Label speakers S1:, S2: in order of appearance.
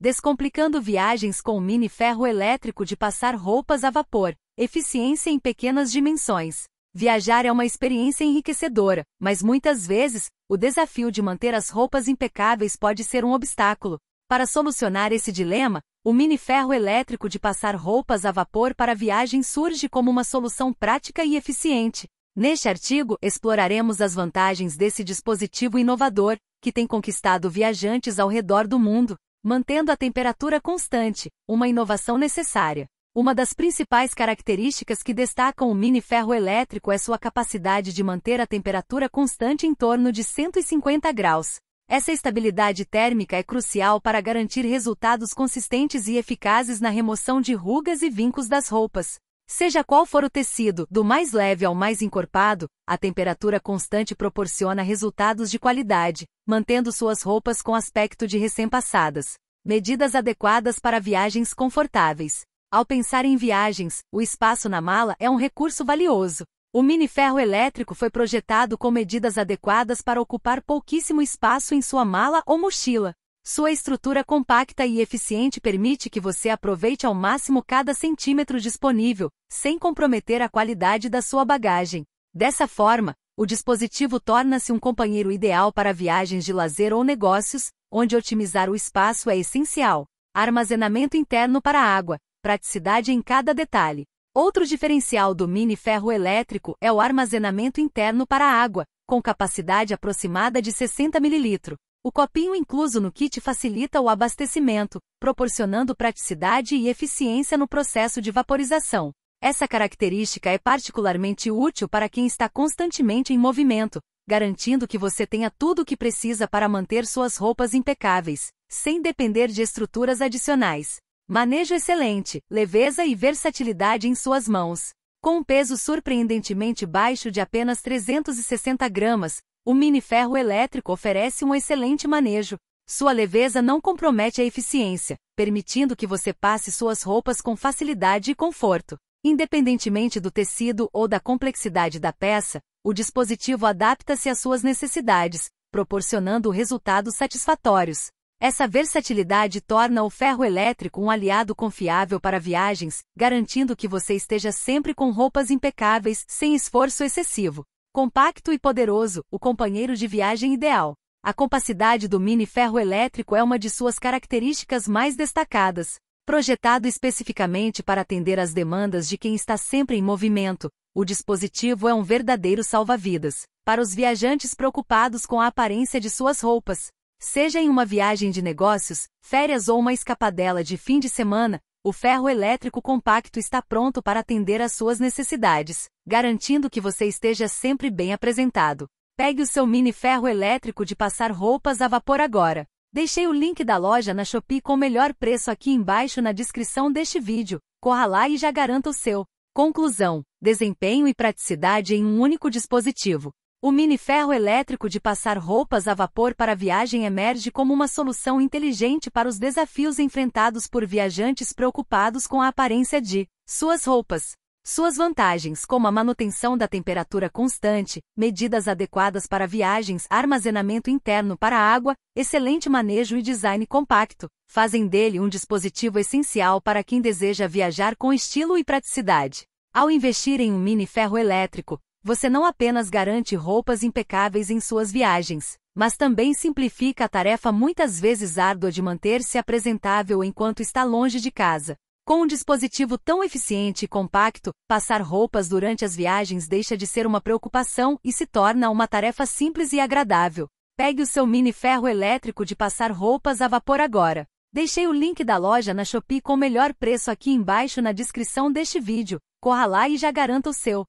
S1: Descomplicando viagens com mini ferro elétrico de passar roupas a vapor. Eficiência em pequenas dimensões. Viajar é uma experiência enriquecedora, mas muitas vezes, o desafio de manter as roupas impecáveis pode ser um obstáculo. Para solucionar esse dilema, o mini ferro elétrico de passar roupas a vapor para viagem surge como uma solução prática e eficiente. Neste artigo, exploraremos as vantagens desse dispositivo inovador, que tem conquistado viajantes ao redor do mundo mantendo a temperatura constante, uma inovação necessária. Uma das principais características que destacam o mini ferro elétrico é sua capacidade de manter a temperatura constante em torno de 150 graus. Essa estabilidade térmica é crucial para garantir resultados consistentes e eficazes na remoção de rugas e vincos das roupas. Seja qual for o tecido, do mais leve ao mais encorpado, a temperatura constante proporciona resultados de qualidade, mantendo suas roupas com aspecto de recém-passadas. Medidas adequadas para viagens confortáveis. Ao pensar em viagens, o espaço na mala é um recurso valioso. O mini ferro elétrico foi projetado com medidas adequadas para ocupar pouquíssimo espaço em sua mala ou mochila. Sua estrutura compacta e eficiente permite que você aproveite ao máximo cada centímetro disponível, sem comprometer a qualidade da sua bagagem. Dessa forma, o dispositivo torna-se um companheiro ideal para viagens de lazer ou negócios, onde otimizar o espaço é essencial. Armazenamento interno para água, praticidade em cada detalhe. Outro diferencial do mini ferro elétrico é o armazenamento interno para água, com capacidade aproximada de 60 ml. O copinho incluso no kit facilita o abastecimento, proporcionando praticidade e eficiência no processo de vaporização. Essa característica é particularmente útil para quem está constantemente em movimento, garantindo que você tenha tudo o que precisa para manter suas roupas impecáveis, sem depender de estruturas adicionais. Manejo excelente, leveza e versatilidade em suas mãos. Com um peso surpreendentemente baixo de apenas 360 gramas, o mini ferro elétrico oferece um excelente manejo. Sua leveza não compromete a eficiência, permitindo que você passe suas roupas com facilidade e conforto. Independentemente do tecido ou da complexidade da peça, o dispositivo adapta-se às suas necessidades, proporcionando resultados satisfatórios. Essa versatilidade torna o ferro elétrico um aliado confiável para viagens, garantindo que você esteja sempre com roupas impecáveis, sem esforço excessivo. Compacto e poderoso, o companheiro de viagem ideal. A compacidade do mini ferro elétrico é uma de suas características mais destacadas. Projetado especificamente para atender às demandas de quem está sempre em movimento, o dispositivo é um verdadeiro salva-vidas para os viajantes preocupados com a aparência de suas roupas. Seja em uma viagem de negócios, férias ou uma escapadela de fim de semana, o ferro elétrico compacto está pronto para atender às suas necessidades, garantindo que você esteja sempre bem apresentado. Pegue o seu mini ferro elétrico de passar roupas a vapor agora. Deixei o link da loja na Shopee com o melhor preço aqui embaixo na descrição deste vídeo. Corra lá e já garanta o seu. Conclusão: desempenho e praticidade em um único dispositivo. O mini ferro elétrico de passar roupas a vapor para viagem emerge como uma solução inteligente para os desafios enfrentados por viajantes preocupados com a aparência de suas roupas. Suas vantagens, como a manutenção da temperatura constante, medidas adequadas para viagens, armazenamento interno para água, excelente manejo e design compacto, fazem dele um dispositivo essencial para quem deseja viajar com estilo e praticidade. Ao investir em um mini ferro elétrico, você não apenas garante roupas impecáveis em suas viagens, mas também simplifica a tarefa muitas vezes árdua de manter-se apresentável enquanto está longe de casa. Com um dispositivo tão eficiente e compacto, passar roupas durante as viagens deixa de ser uma preocupação e se torna uma tarefa simples e agradável. Pegue o seu mini ferro elétrico de passar roupas a vapor agora. Deixei o link da loja na Shopee com o melhor preço aqui embaixo na descrição deste vídeo. Corra lá e já garanta o seu.